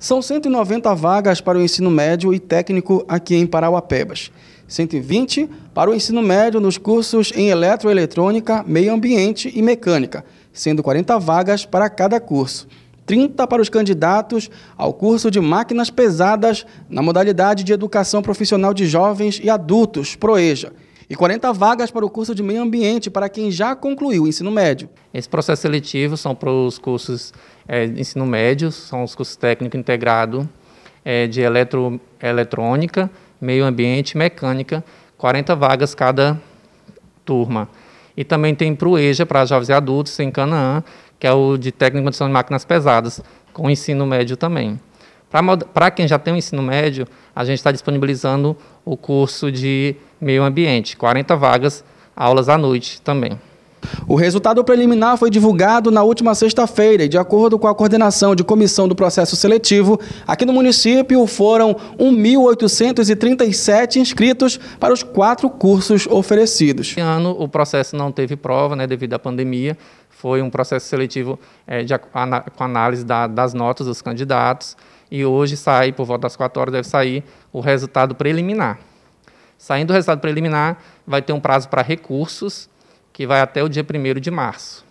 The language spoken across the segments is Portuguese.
São 190 vagas para o ensino médio e técnico aqui em Parauapebas. 120 para o ensino médio nos cursos em eletroeletrônica, meio ambiente e mecânica, sendo 40 vagas para cada curso. 30 para os candidatos ao curso de máquinas pesadas na modalidade de educação profissional de jovens e adultos, PROEJA e 40 vagas para o curso de meio ambiente para quem já concluiu o ensino médio. Esse processo seletivo são para os cursos é, ensino médio, são os cursos técnico integrado é, de eletro, eletrônica, meio ambiente mecânica, 40 vagas cada turma. E também tem para o EJA, para jovens e adultos, em Canaã, que é o de técnico de condição de máquinas pesadas, com ensino médio também. Para quem já tem o ensino médio, a gente está disponibilizando o curso de meio ambiente, 40 vagas, aulas à noite também. O resultado preliminar foi divulgado na última sexta-feira e, de acordo com a coordenação de comissão do processo seletivo, aqui no município foram 1.837 inscritos para os quatro cursos oferecidos. Esse ano o processo não teve prova né, devido à pandemia, foi um processo seletivo é, de, com análise da, das notas dos candidatos e hoje sai, por volta das 4 horas, deve sair o resultado preliminar. Saindo o resultado preliminar, vai ter um prazo para recursos, que vai até o dia 1 de março.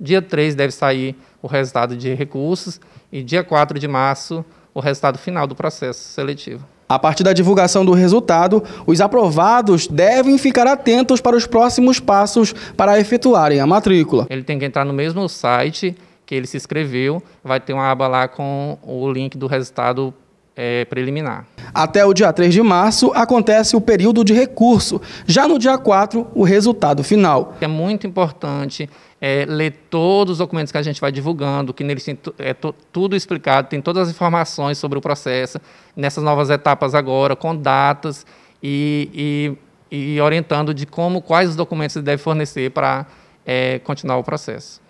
Dia 3 deve sair o resultado de recursos e dia 4 de março o resultado final do processo seletivo. A partir da divulgação do resultado, os aprovados devem ficar atentos para os próximos passos para efetuarem a matrícula. Ele tem que entrar no mesmo site que ele se inscreveu, vai ter uma aba lá com o link do resultado é, preliminar. Até o dia 3 de março acontece o período de recurso. Já no dia 4, o resultado final. É muito importante é, ler todos os documentos que a gente vai divulgando, que neles tem é tudo explicado, tem todas as informações sobre o processo, nessas novas etapas agora, com datas e, e, e orientando de como, quais os documentos ele deve fornecer para é, continuar o processo.